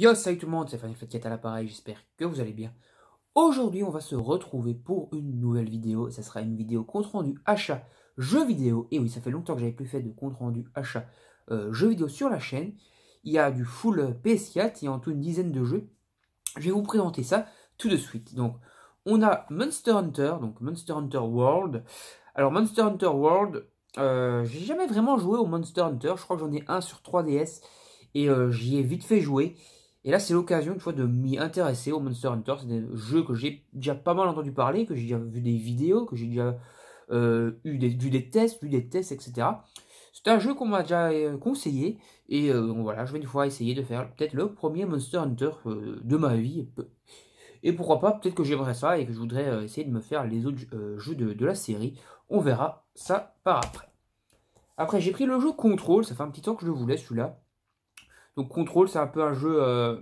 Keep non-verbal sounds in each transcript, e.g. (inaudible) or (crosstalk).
Yo, salut tout le monde, c'est Fanny est à l'appareil, j'espère que vous allez bien. Aujourd'hui, on va se retrouver pour une nouvelle vidéo. Ça sera une vidéo compte rendu achat jeux vidéo. Et oui, ça fait longtemps que j'avais plus fait de compte rendu achat euh, jeux vidéo sur la chaîne. Il y a du full PS4 il y a en tout une dizaine de jeux. Je vais vous présenter ça tout de suite. Donc, on a Monster Hunter, donc Monster Hunter World. Alors, Monster Hunter World, euh, j'ai jamais vraiment joué au Monster Hunter. Je crois que j'en ai un sur 3DS et euh, j'y ai vite fait jouer. Et là, c'est l'occasion, une fois, de m'y intéresser au Monster Hunter. C'est un jeu que j'ai déjà pas mal entendu parler, que j'ai déjà vu des vidéos, que j'ai déjà euh, eu des, vu des tests, vu des tests, etc. C'est un jeu qu'on m'a déjà euh, conseillé. Et euh, voilà, je vais une fois essayer de faire peut-être le premier Monster Hunter de ma vie. Et pourquoi pas, peut-être que j'aimerais ça et que je voudrais essayer de me faire les autres jeux de, de la série. On verra ça par après. Après, j'ai pris le jeu Control. Ça fait un petit temps que je le voulais, celui-là. Donc contrôle, c'est un peu un jeu euh,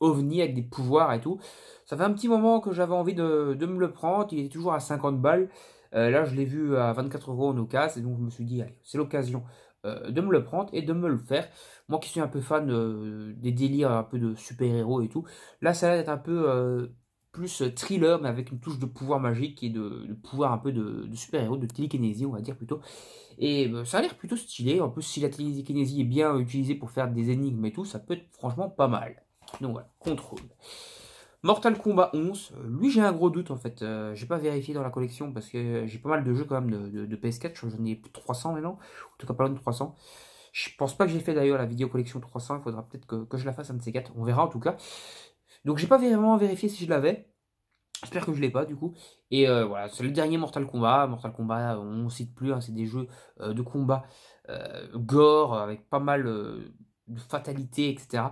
ovni avec des pouvoirs et tout. Ça fait un petit moment que j'avais envie de, de, me le prendre. Il était toujours à 50 balles. Euh, là, je l'ai vu à 24 euros en Ocas. Et donc, je me suis dit, allez, c'est l'occasion euh, de me le prendre et de me le faire. Moi qui suis un peu fan des délires un peu de super-héros et tout. Là, ça va être un peu plus thriller, mais avec une touche de pouvoir magique et de, pouvoir un peu de, de super-héros, de télékinésie, on va dire plutôt. Et euh, ça a l'air plutôt stylé. En plus, si la télékinésie est bien utilisée pour faire des énigmes et tout, ça peut être franchement pas mal. Donc voilà, contrôle. Mortal Kombat 11, euh, lui j'ai un gros doute en fait, euh, j'ai pas vérifié dans la collection parce que j'ai pas mal de jeux quand même de, de, Je PS4, j'en ai plus 300 maintenant, en tout cas pas loin de 300. Je pense pas que j'ai fait d'ailleurs la vidéo collection 300, il faudra peut-être que, je la fasse un de ces quatre, on verra en tout cas. Donc j'ai pas vraiment vérifié si je l'avais, J'espère que je ne l'ai pas du coup. Et euh, voilà, c'est le dernier Mortal Kombat. Mortal Kombat, on ne cite plus, hein, c'est des jeux euh, de combat euh, gore avec pas mal de fatalité, etc.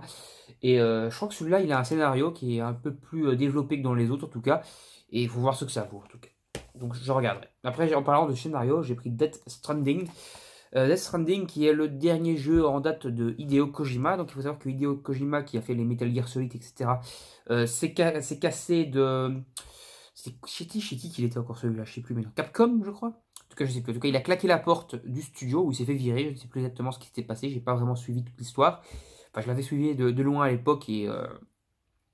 Et je crois que celui-là, il a un scénario qui est un peu plus développé que dans les autres en tout cas. Et il faut voir ce que ça vaut en tout cas. Donc je regarderai. Après, en parlant de scénario, j'ai pris Death Stranding. Euh, Death Stranding qui est le dernier jeu en date de Hideo Kojima. Donc il faut savoir que Hideo Kojima qui a fait les Metal Gear Solid, etc. Euh, s'est cassé de... C'était chez qui, qu'il était encore celui-là Je sais plus mais dans Capcom je crois en tout cas, je sais plus. En tout cas, il a claqué la porte du studio où il s'est fait virer. Je ne sais plus exactement ce qui s'était passé. J'ai pas vraiment suivi toute l'histoire. Enfin, je l'avais suivi de, loin à l'époque et euh,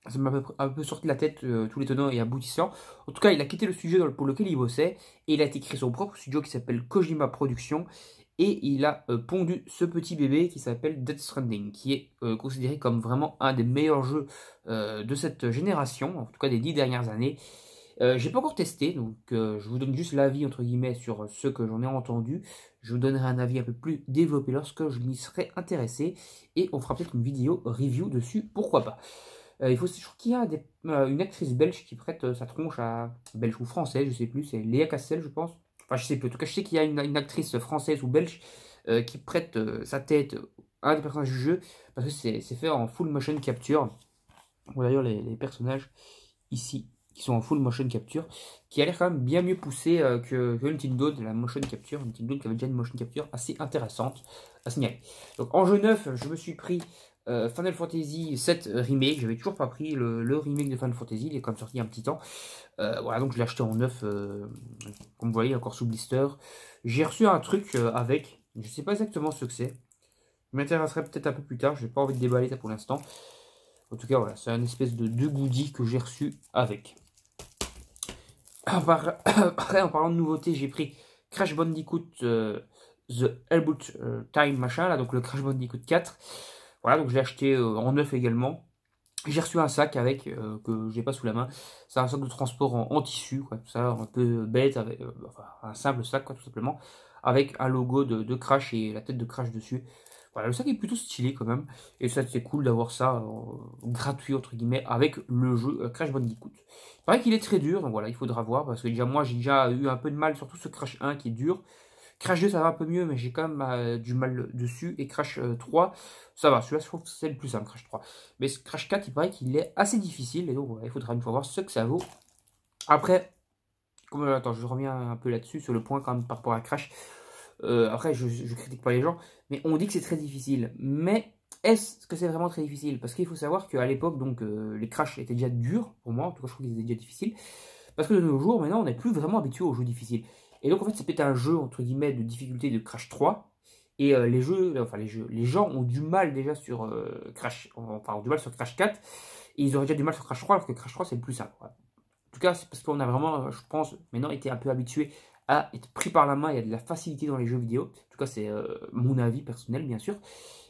ça m'a un peu sorti la tête euh, tous les tenants et aboutissant. En tout cas, il a quitté le studio pour lequel il bossait et il a écrit son propre studio qui s'appelle Kojima Productions et il a euh, pondu ce petit bébé qui s'appelle Death Stranding, qui est euh, considéré comme vraiment un des meilleurs jeux euh, de cette génération, en tout cas des dix dernières années. j'ai pas encore testé, donc je vous donne juste l'avis entre guillemets sur ce que j'en ai entendu. Je vous donnerai un avis un peu plus développé lorsque je m'y serai intéressé, et on fera peut-être une vidéo review dessus, pourquoi pas. il faut savoir qu'il y a une actrice belge qui prête sa tronche à belge ou français je sais plus, c'est Léa Cassel, je pense je sais plus. En tout cas, je sais qu'il y a une, actrice française ou belge euh, qui prête euh, sa tête à un des personnages du jeu parce que c'est fait en full motion capture. Ou d'ailleurs, les, les, personnages ici qui sont en full motion capture, qui a l'air quand même bien mieux poussé euh, que, que Nintendo de la motion capture. Nintendo qui avait déjà une motion capture assez intéressante à signaler. Donc en jeu neuf, je me suis pris euh, Final Fantasy 7 euh, Remake, j'avais toujours pas pris le, remake de Final Fantasy, il est comme sorti un petit temps. Euh, voilà, donc je l'ai acheté en neuf, comme vous voyez, encore sous blister. J'ai reçu un truc avec, je sais pas exactement ce que c'est. Je m'intéresserai peut-être un peu plus tard, Je n'ai pas envie de déballer ça pour l'instant. En tout cas, voilà, c'est un espèce de deux goodies que j'ai reçu avec. Ah, (coughs) après, en parlant de nouveautés, j'ai pris Crash Bandicoot The Hellboot Time, machin, donc le Crash Bandicoot 4. Voilà, donc j'ai acheté euh, en neuf également. J'ai reçu un sac avec, euh, que j'ai pas sous la main. C'est un sac de transport en, tissu, quoi, tout ça, un peu bête, avec, euh, un simple sac, quoi, tout simplement, avec un logo de, Crash et la tête de Crash dessus. Voilà, le sac est plutôt stylé quand même, et ça c'est cool d'avoir ça gratuit, entre guillemets, avec le jeu Crash Bandicoot. Il paraît qu'il est très dur, donc voilà, il faudra voir, parce que déjà moi j'ai déjà eu un peu de mal, surtout ce Crash 1 qui est dur. Crash 2, ça va un peu mieux, mais j'ai quand même euh, du mal dessus. Et Crash 3, euh, ça va. Celui-là, je trouve que c'est le plus simple, Crash 3. Mais Crash 4, il paraît qu'il est assez difficile. Et donc, il faudra une fois voir ce que ça vaut. Après, euh, attends, je reviens un peu là-dessus, sur le point quand même par rapport à Crash. après, je, critique pas les gens, mais on dit que c'est très difficile. Mais est-ce que c'est vraiment très difficile Parce qu'il faut savoir qu'à l'époque, donc les crashs étaient déjà durs, pour moi, en tout cas je trouve qu'ils étaient déjà difficiles. Parce que de nos jours, maintenant, on n'est plus vraiment habitué aux jeux difficiles. Et donc en fait peut-être c'est un jeu entre guillemets de difficulté de Crash 3. Et euh, les jeux, enfin les jeux, les gens ont du mal déjà sur euh, Crash, enfin du mal sur Crash 4. Et ils auraient déjà du mal sur Crash 3 alors que Crash 3 c'est le plus simple. En tout cas c'est parce qu'on a vraiment, euh, je pense, maintenant été un peu habitué à être pris par la main et à de la facilité dans les jeux vidéo. En tout cas c'est mon avis personnel bien sûr.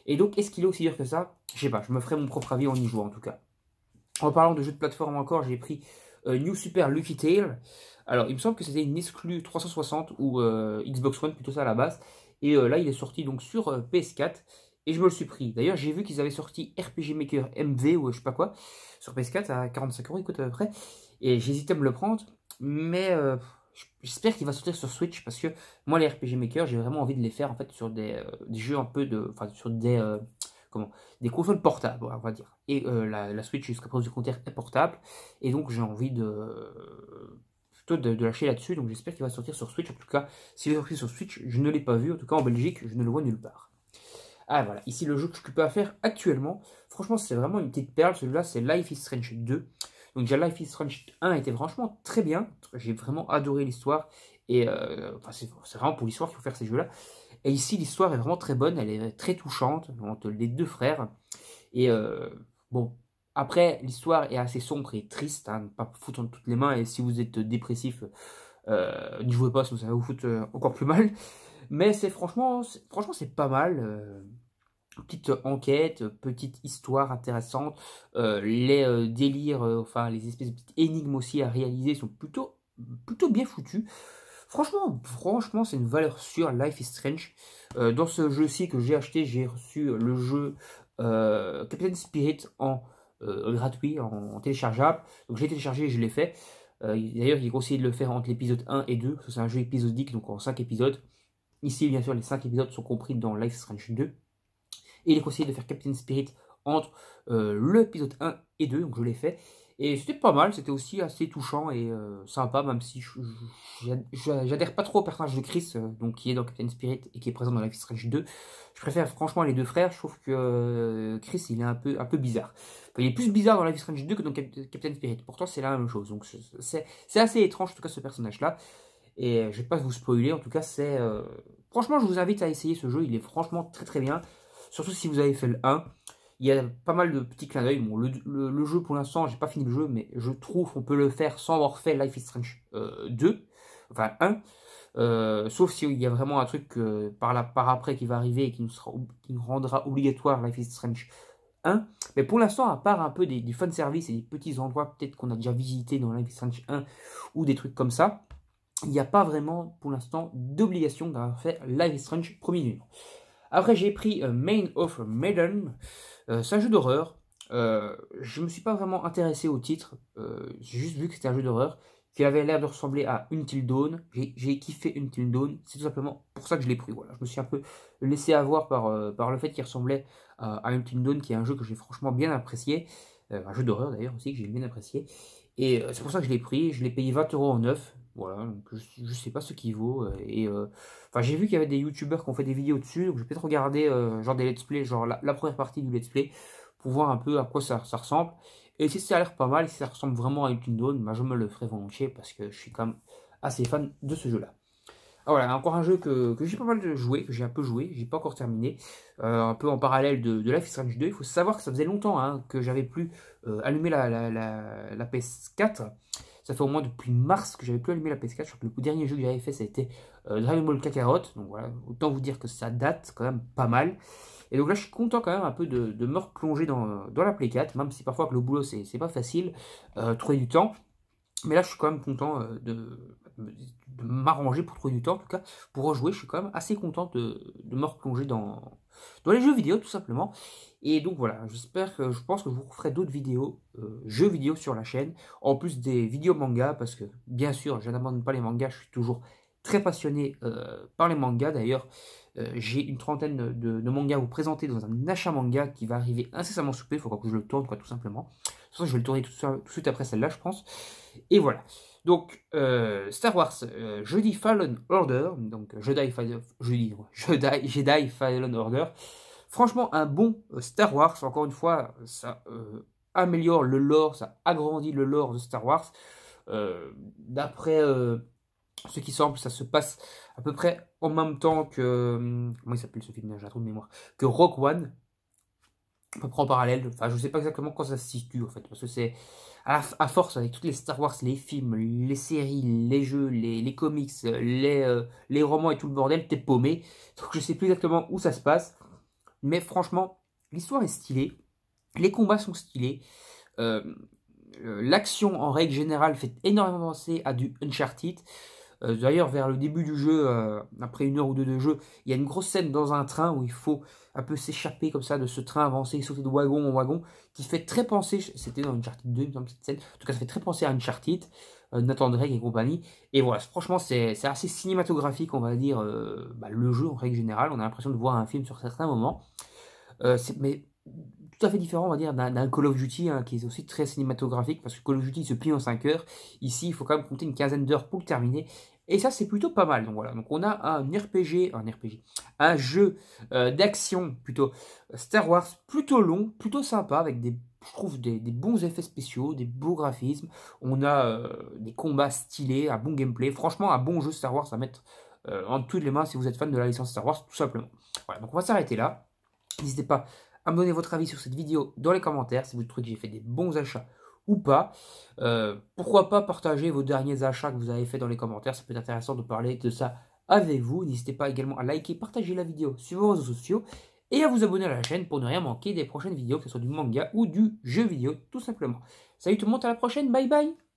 Et donc est-ce qu'il est aussi dur que ça Je sais pas, je me ferai mon propre avis en y jouant en tout cas. En parlant de jeux de plateforme encore, j'ai pris New Super Lucky Tail. Alors, il me semble que c'était une Exclu 360 ou euh, Xbox One, plutôt ça à la base. Et euh, là, il est sorti donc sur euh, PS4. Et je me le suis pris. D'ailleurs, j'ai vu qu'ils avaient sorti RPG Maker MV ou je sais pas quoi sur PS4 à 45 euros, écoute à peu près. Et j'hésitais à me le prendre, mais j'espère qu'il va sortir sur Switch parce que moi, les RPG Maker, j'ai vraiment envie de les faire en fait sur des, jeux un peu de. Enfin, sur des. Comment des consoles portables, on va dire. Et la, la, Switch jusqu'à présent du compteur est portable, et donc j'ai envie de, de, lâcher là-dessus. Donc j'espère qu'il va sortir sur Switch. En tout cas, s'il est sorti sur Switch, je ne l'ai pas vu. En tout cas, en Belgique, je ne le vois nulle part. Ah voilà, ici le jeu que je peux à faire actuellement. Franchement, c'est vraiment une petite perle. Celui-là, c'est Life is Strange 2. Donc déjà Life is Strange 1 était franchement très bien. J'ai vraiment adoré l'histoire. Et euh, enfin, c'est vraiment pour l'histoire qu'il faut faire ces jeux-là. Et ici, l'histoire est vraiment très bonne. Elle est très touchante entre les deux frères. Et euh, bon, après, l'histoire est assez sombre et triste, hein, pas foutre en toutes les mains, et si vous êtes dépressif, euh, n'y jouez pas, sinon ça va vous foutre euh, encore plus mal. Mais c'est franchement, franchement c'est pas mal. Euh, petite enquête, petite histoire intéressante, les délires, enfin les espèces de petites énigmes aussi à réaliser sont plutôt, plutôt bien foutues. Franchement, franchement, c'est une valeur sûre, Life is Strange. dans ce jeu-ci que j'ai acheté, j'ai reçu le jeu Captain Spirit en euh, gratuit, en, téléchargeable. Donc j'ai téléchargé, je l'ai fait. Euh, d'ailleurs, il est conseillé de le faire entre l'épisode 1 et 2, parce que c'est un jeu épisodique, donc en 5 épisodes. Ici, bien sûr, les 5 épisodes sont compris dans Life Strange 2. Et il est conseillé de faire Captain Spirit entre euh, l'épisode 1 et 2, donc je l'ai fait. Et c'était pas mal, c'était aussi assez touchant et euh, sympa, même si j'adhère pas trop au personnage de Chris, euh, donc qui est dans Captain Spirit et qui est présent dans la is Strange 2. Je préfère franchement les deux frères, je trouve que euh, Chris il est un peu, un peu bizarre. il est plus bizarre dans la is Strange 2 que dans Captain Spirit, pourtant c'est la même chose, donc c'est assez étrange en tout cas ce personnage là. Et je vais pas vous spoiler, en tout cas c'est... franchement je vous invite à essayer ce jeu, il est franchement très très bien, surtout si vous avez fait le 1. Il y a pas mal de petits clins d'œil. le, jeu, pour l'instant, j'ai pas fini le jeu, mais je trouve qu'on peut le faire sans avoir fait Life is Strange 2, euh, enfin 1. Euh, sauf s'il y a vraiment un truc euh, par, par après qui va arriver et qui nous, rendra obligatoire Life is Strange 1. Mais pour l'instant, à part un peu des, fun fanservice et des petits endroits peut-être qu'on a déjà visités dans Life is Strange 1 ou des trucs comme ça, il n'y a pas vraiment pour l'instant d'obligation d'avoir fait Life is Strange premier Après, j'ai pris euh, Main of Maiden. Euh, c'est un jeu d'horreur. Euh, je ne me suis pas vraiment intéressé au titre. Euh, j'ai juste vu que c'était un jeu d'horreur qui avait l'air de ressembler à Until Dawn. J'ai kiffé Until Dawn, c'est tout simplement pour ça que je l'ai pris. Voilà. Je me suis un peu laissé avoir par, par le fait qu'il ressemblait à, Until Dawn, qui est un jeu que j'ai franchement bien apprécié. un jeu d'horreur d'ailleurs aussi que j'ai bien apprécié. Et c'est pour ça que je l'ai pris. Je l'ai payé 20 euros en neuf. Voilà, je, je sais pas ce qu'il vaut. Euh, et euh, enfin, j'ai vu qu'il y avait des youtubeurs qui ont fait des vidéos dessus, donc je vais peut-être regarder euh, genre des let's play, genre la, première partie du let's play, pour voir un peu à quoi ça, ressemble. Et si ça a l'air pas mal, si ça ressemble vraiment à une Dawn, bah, je me le ferai volontiers parce que je suis quand même assez fan de ce jeu-là. Ah, voilà, encore un jeu que, j'ai pas mal joué, que j'ai un peu joué, j'ai pas encore terminé, un peu en parallèle de, Life is Strange 2. Il faut savoir que ça faisait longtemps hein, que j'avais plus allumé la, la, la PS4. Ça fait au moins depuis mars que j'avais plus allumé la PS4. Je crois que le dernier jeu que j'avais fait, ça a été euh, Dragon Ball Kakarot. Donc voilà, autant vous dire que ça date quand même pas mal. Et donc là, je suis content quand même un peu de, me replonger dans, la Play 4, même si parfois que le boulot, c'est pas facile, euh, trouver du temps. Mais là, je suis quand même content euh, de, m'arranger pour trouver du temps, en tout cas, pour rejouer. Je suis quand même assez content de me replonger dans, dans les jeux vidéo tout simplement. Et donc voilà, j'espère que je pense que je vous ferai d'autres vidéos, euh, jeux vidéo sur la chaîne, en plus des vidéos manga, parce que bien sûr, je n'abandonne pas les mangas, je suis toujours très passionné euh, par les mangas. D'ailleurs, euh, j'ai une trentaine de, mangas à vous présenter dans un achat manga qui va arriver incessamment souper Il faut que je le tourne, quoi, tout simplement. De toute façon, je vais le tourner tout, tout de suite après celle-là, je pense. Et voilà. Donc, euh, Star Wars, euh, jeudi Fallen Order, donc Jedi Fallen, Jedi, Jedi Fallen Order. Franchement, un bon euh, Star Wars, encore une fois, ça améliore le lore, ça agrandit le lore de Star Wars. D'après ce qui semble, ça se passe à peu près en même temps que. Comment il s'appelle ce film J'ai un trou de mémoire. Que Rock One, à peu près en parallèle. Enfin, je ne sais pas exactement quand ça se situe, en fait, parce que c'est à, force, avec toutes les Star Wars, les films, les séries, les jeux, les, comics, euh, euh, les, romans et tout le bordel, t'es paumé. Donc je sais plus exactement où ça se passe. Mais franchement, l'histoire est stylée. Les combats sont stylés. Euh, l'action en règle générale fait énormément penser à du Uncharted. Euh, d'ailleurs, vers le début du jeu, euh, après une heure ou deux de jeu, il y a une grosse scène dans un train où il faut un peu s'échapper comme ça de ce train, avancer, sauter de wagon en wagon, qui fait très penser, c'était dans Uncharted 2, dans une petite scène, en tout cas ça fait très penser à Uncharted, euh, Nathan Drake et compagnie. Et voilà, franchement c'est assez cinématographique, on va dire, bah, le jeu en règle générale, on a l'impression de voir un film sur certains moments. mais tout à fait différent, on va dire, d'un Call of Duty, hein, qui est aussi très cinématographique, parce que Call of Duty se plie en 5 heures. Ici, il faut quand même compter une quinzaine d'heures pour le terminer. Et ça, c'est plutôt pas mal. Donc voilà, donc on a un RPG, un RPG, un jeu euh, d'action plutôt Star Wars, plutôt long, plutôt sympa, avec des, je trouve, des, bons effets spéciaux, des beaux graphismes. On a euh, des combats stylés, un bon gameplay. Franchement, un bon jeu Star Wars à mettre euh, en toutes les mains si vous êtes fan de la licence Star Wars, tout simplement. Voilà, donc on va s'arrêter là. N'hésitez pas Abonnez votre avis sur cette vidéo dans les commentaires, si vous trouvez que j'ai fait des bons achats ou pas. Euh, pourquoi pas partager vos derniers achats que vous avez fait dans les commentaires, ça peut être intéressant de parler de ça avec vous. N'hésitez pas également à liker, partager la vidéo sur vos réseaux sociaux et à vous abonner à la chaîne pour ne rien manquer des prochaines vidéos, que ce soit du manga ou du jeu vidéo tout simplement. Salut tout le monde, à la prochaine, bye bye